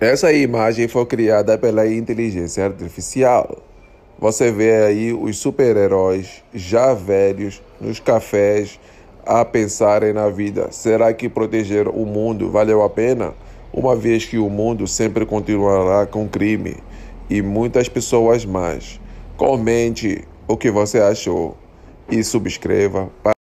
Essa imagem foi criada pela inteligência artificial. Você vê aí os super-heróis já velhos nos cafés a pensarem na vida. Será que proteger o mundo valeu a pena? Uma vez que o mundo sempre continuará com crime e muitas pessoas mais. Comente o que você achou e subscreva.